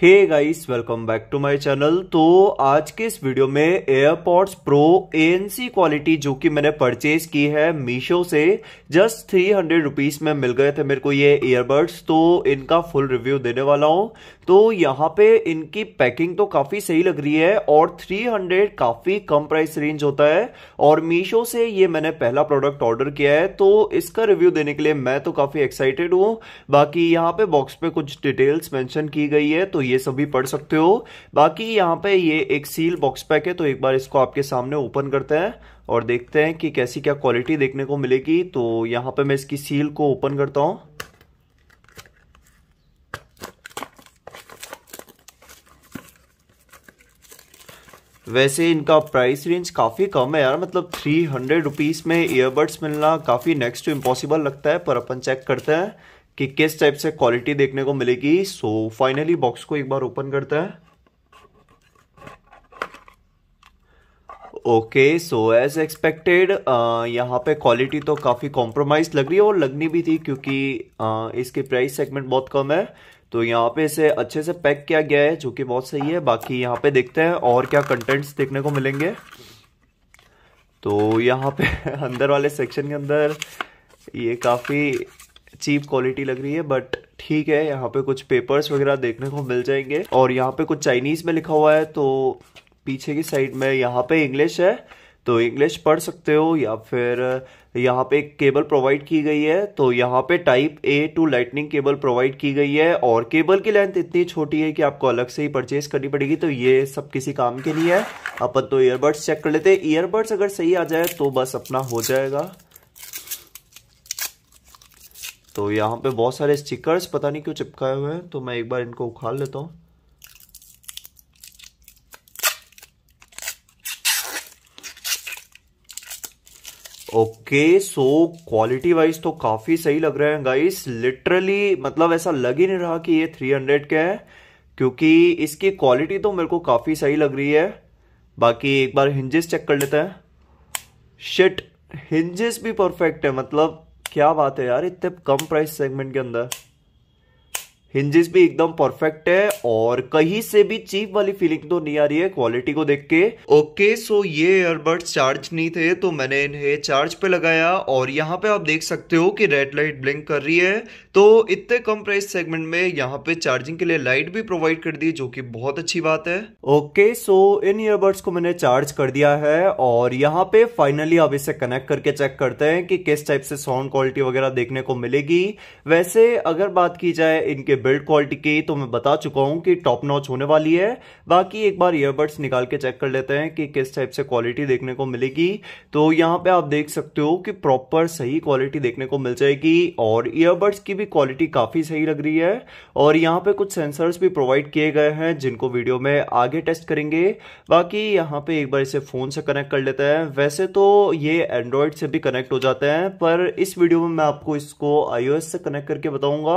hey guys welcome back to my channel तो आज के इस वीडियो में एयरपॉड्स प्रो एएनसी क्वालिटी जो कि मैंने परचेज की है मीशो से जस्ट थ्री हंड्रेड रुपीज में मिल गए थे मेरे को ये ईयरबड्स तो इनका फुल रिव्यू देने वाला हूँ तो यहाँ पे इनकी पैकिंग तो काफ़ी सही लग रही है और थ्री हंड्रेड काफ़ी कम प्राइस रेंज होता है और मीशो से ये मैंने पहला प्रोडक्ट ऑर्डर किया है तो इसका रिव्यू देने के लिए मैं तो काफ़ी एक्साइटेड हूँ बाकी यहाँ पे बॉक्स पे कुछ डिटेल्स मैंशन की गई है तो ये सब भी पढ़ सकते हो बाकी यहाँ पे ये एक सील बॉक्स पैक है तो एक बार इसको आपके सामने ओपन करते हैं और देखते हैं कि कैसी क्या क्वालिटी देखने को मिलेगी तो यहाँ पे मैं इसकी सील को ओपन करता हूँ वैसे इनका प्राइस रेंज काफ़ी कम है यार मतलब थ्री हंड्रेड रुपीज़ में ईयरबड्स मिलना काफ़ी नेक्स्ट टू इम्पॉसिबल लगता है पर अपन चेक करते हैं कि किस टाइप से क्वालिटी देखने को मिलेगी सो फाइनली बॉक्स को एक बार ओपन करते हैं ओके सो एज एक्सपेक्टेड यहाँ पे क्वालिटी तो काफ़ी कॉम्प्रोमाइज लग रही है और लगनी भी थी क्योंकि uh, इसकी प्राइस सेगमेंट बहुत कम है तो यहाँ पे इसे अच्छे से पैक किया गया है जो कि बहुत सही है बाकी यहाँ पे देखते हैं और क्या कंटेंट्स देखने को मिलेंगे तो यहाँ पे अंदर वाले सेक्शन के अंदर ये काफ़ी चीप क्वालिटी लग रही है बट ठीक है यहाँ पे कुछ पेपर्स वगैरह देखने को मिल जाएंगे और यहाँ पे कुछ चाइनीज में लिखा हुआ है तो पीछे की साइड में यहाँ पे इंग्लिश है तो इंग्लिश पढ़ सकते हो या फिर यहाँ पे एक केबल प्रोवाइड की गई है तो यहाँ पे type A to lightning cable provide की गई है और केबल की लेंथ इतनी छोटी है कि आपको अलग से ही परचेज करनी पड़ेगी तो ये सब किसी काम के लिए है अपन तो ईयरबड्स चेक कर लेते हैं ईयरबड्स अगर सही आ जाए तो बस अपना हो जाएगा तो यहाँ पे बहुत सारे स्टिकर्स पता नहीं क्यों चिपकाए हुए हैं तो मैं एक बार इनको उखाड़ लेता हूँ ओके सो क्वालिटी वाइज तो काफी सही लग रहे हैं गाइस लिटरली मतलब ऐसा लग ही नहीं रहा कि ये 300 के है क्योंकि इसकी क्वालिटी तो मेरे को काफी सही लग रही है बाकी एक बार हिंजेस चेक कर लेते हैं शिट हिंजेस भी परफेक्ट है मतलब क्या बात है यार इतने कम प्राइस सेगमेंट के अंदर हिंजिस भी एकदम परफेक्ट है और कहीं से भी चीप वाली फीलिंग तो नहीं आ रही है क्वालिटी को देख के ओके सो ये एयरबड्स चार्ज नहीं थे तो मैंने इन्हें चार्ज पे लगाया और यहाँ पे आप देख सकते हो कि रेड लाइट ब्लिंक कर रही है तो इतने कम प्राइस सेगमेंट में यहाँ पे चार्जिंग के लिए लाइट भी प्रोवाइड कर दी जो कि बहुत अच्छी बात है ओके सो इन ईयरबड्स को मैंने चार्ज कर दिया है और यहाँ पे फाइनली आप इसे कनेक्ट करके चेक करते हैं कि किस टाइप से साउंड क्वालिटी वगैरह देखने को मिलेगी वैसे अगर बात की जाए इनके बिल्ड क्वालिटी की तो मैं बता चुका हूँ हूं कि टॉप नॉच होने वाली है बाकी एक बार ईयरबड्स निकाल के चेक कर लेते हैं कि किस टाइप से क्वालिटी देखने को मिलेगी तो यहाँ पे आप देख सकते हो कि प्रॉपर सही क्वालिटी देखने को मिल जाएगी और ईयरबड्स की भी क्वालिटी काफ़ी सही लग रही है और यहाँ पे कुछ सेंसर्स भी प्रोवाइड किए गए हैं जिनको वीडियो में आगे टेस्ट करेंगे बाकी यहाँ पे एक बार इसे फ़ोन से कनेक्ट कर लेते हैं वैसे तो ये एंड्रॉयड से भी कनेक्ट हो जाते हैं पर इस वीडियो में मैं आपको इसको आईओएस से कनेक्ट करके बताऊंगा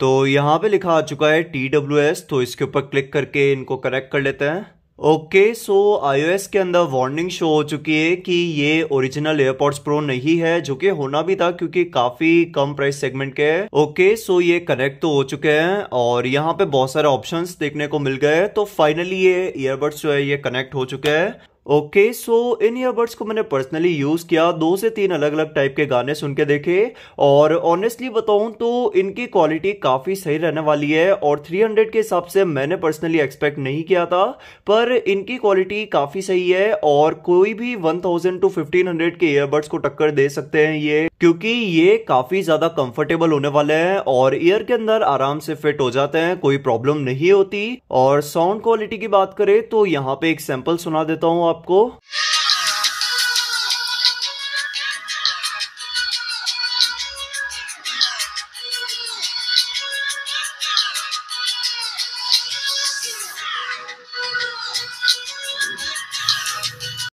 तो यहाँ पे लिखा आ चुका है टी डब्ल्यू एस तो इसके ऊपर क्लिक करके इनको करेक्ट कर लेते हैं ओके सो आईओएस के अंदर वार्निंग शो हो चुकी है कि ये ओरिजिनल एयरपोर्ट्स प्रो नहीं है जो कि होना भी था क्योंकि काफी कम प्राइस सेगमेंट के है ओके okay, सो so ये कनेक्ट तो हो चुके हैं और यहाँ पे बहुत सारे ऑप्शंस देखने को मिल गए तो फाइनली ये ईयरबड्स जो है ये कनेक्ट हो चुके हैं ओके सो इन ईयरबड्स को मैंने पर्सनली यूज़ किया दो से तीन अलग अलग टाइप के गाने सुन के देखे और ऑनेस्टली बताऊं तो इनकी क्वालिटी काफ़ी सही रहने वाली है और 300 के हिसाब से मैंने पर्सनली एक्सपेक्ट नहीं किया था पर इनकी क्वालिटी काफ़ी सही है और कोई भी 1000 टू हंड्रेड के ईयरबड्स को टक्कर दे सकते हैं ये क्योंकि ये काफ़ी ज़्यादा कंफर्टेबल होने वाले हैं और ईयर के अंदर आराम से फिट हो जाते हैं कोई प्रॉब्लम नहीं होती और साउंड क्वालिटी की बात करें तो यहाँ पे एक सैंपल सुना देता हूँ आप आपको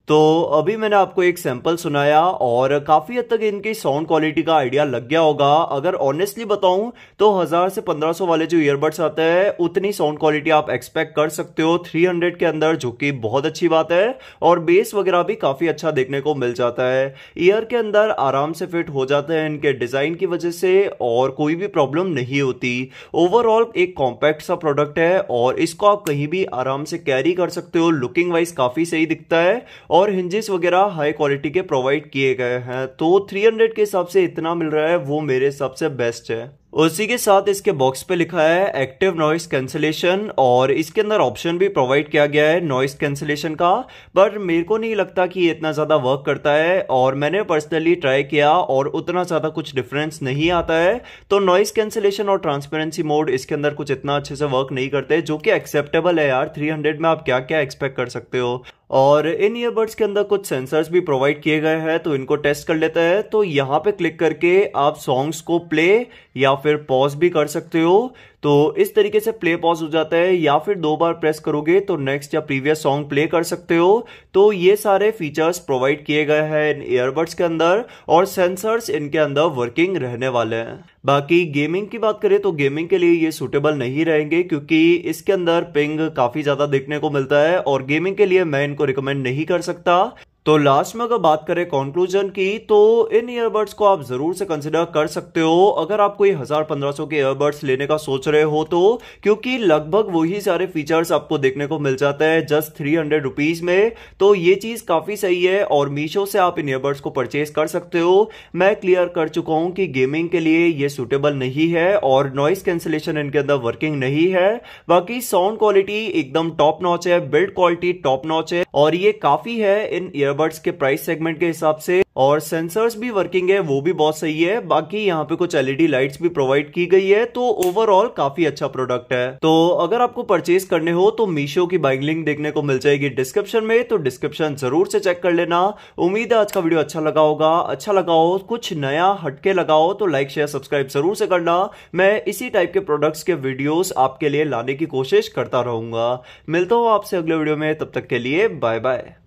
तो अभी मैंने आपको एक सैंपल सुनाया और काफ़ी हद तक इनकी साउंड क्वालिटी का आइडिया लग गया होगा अगर ऑनेस्टली बताऊं तो हज़ार से पंद्रह सौ वाले जो ईयरबड्स आते हैं उतनी साउंड क्वालिटी आप एक्सपेक्ट कर सकते हो थ्री हंड्रेड के अंदर जो कि बहुत अच्छी बात है और बेस वगैरह भी काफ़ी अच्छा देखने को मिल जाता है ईयर के अंदर आराम से फिट हो जाते हैं इनके डिज़ाइन की वजह से और कोई भी प्रॉब्लम नहीं होती ओवरऑल एक कॉम्पैक्ट सा प्रोडक्ट है और इसको आप कहीं भी आराम से कैरी कर सकते हो लुकिंग वाइज काफ़ी सही दिखता है और हिंजेस वगैरह हाई क्वालिटी के प्रोवाइड किए गए हैं तो 300 के हिसाब से इतना मिल रहा है वो मेरे हिसाब से बेस्ट है उसी के साथ इसके बॉक्स पे लिखा है एक्टिव नॉइस कैंसिलेशन और इसके अंदर ऑप्शन भी प्रोवाइड किया गया है नॉइस कैंसिलेशन का बट मेरे को नहीं लगता कि ये इतना ज़्यादा वर्क करता है और मैंने पर्सनली ट्राई किया और उतना ज़्यादा कुछ डिफरेंस नहीं आता है तो नॉइस कैंसिलेशन और ट्रांसपेरेंसी मोड इसके अंदर कुछ इतना अच्छे से वर्क नहीं करते जो कि एक्सेप्टेबल है यार थ्री में आप क्या क्या एक्सपेक्ट कर सकते हो और इन ईयरबड्स के अंदर कुछ सेंसर्स भी प्रोवाइड किए गए हैं तो इनको टेस्ट कर लेते हैं तो यहाँ पे क्लिक करके आप सॉन्ग्स को प्ले या फिर फिर पॉज भी कर सकते हो तो इस तरीके से प्ले पॉज हो जाता है या फिर दो बार प्रेस करोगे तो नेक्स्ट या प्रीवियस सॉन्ग प्ले कर सकते हो तो ये सारे फीचर्स प्रोवाइड किए गए हैं इन ईयरबड्स के अंदर और सेंसर्स इनके अंदर वर्किंग रहने वाले हैं बाकी गेमिंग की बात करें तो गेमिंग के लिए ये सुटेबल नहीं रहेंगे क्योंकि इसके अंदर पिंग काफी ज्यादा देखने को मिलता है और गेमिंग के लिए मैं इनको रिकमेंड नहीं कर सकता तो लास्ट में अगर बात करें कॉन्क्लूजन की तो इन ईयरबड्स को आप जरूर से कंसिडर कर सकते हो अगर आप कोई हजार पंद्रह सौ के ईयरबड्स लेने का सोच रहे हो तो क्योंकि लगभग वही सारे फीचर्स आपको देखने को मिल जाते हैं जस्ट थ्री हंड्रेड रुपीज में तो ये चीज काफी सही है और मीशो से आप इन ईयरबड्स को परचेज कर सकते हो मैं क्लियर कर चुका हूं कि गेमिंग के लिए ये सुटेबल नहीं है और नॉइस कैंसिलेशन इनके अंदर वर्किंग नहीं है बाकी साउंड क्वालिटी एकदम टॉप नॉच है बिल्ड क्वालिटी टॉप नॉच है और ये काफी है इन ईयरबड्स ईयरबड्स के प्राइस सेगमेंट के हिसाब से और सेंसर्स भी वर्किंग है वो भी बहुत सही है बाकी यहाँ पे कुछ एलईडी लाइट्स भी प्रोवाइड की गई है तो ओवरऑल काफी अच्छा प्रोडक्ट है तो अगर आपको परचेज करने हो तो मीशो की बाइंग लिंक देखने को मिल जाएगी डिस्क्रिप्शन में तो डिस्क्रिप्शन जरूर से चेक कर लेना उम्मीद है आज का वीडियो अच्छा लगा होगा अच्छा लगा हो कुछ नया हटके लगाओ तो लाइक शेयर सब्सक्राइब जरूर से करना मैं इसी टाइप के प्रोडक्ट्स के वीडियोस आपके लिए लाने की कोशिश करता रहूंगा मिलता हूँ आपसे अगले वीडियो में तब तक के लिए बाय बाय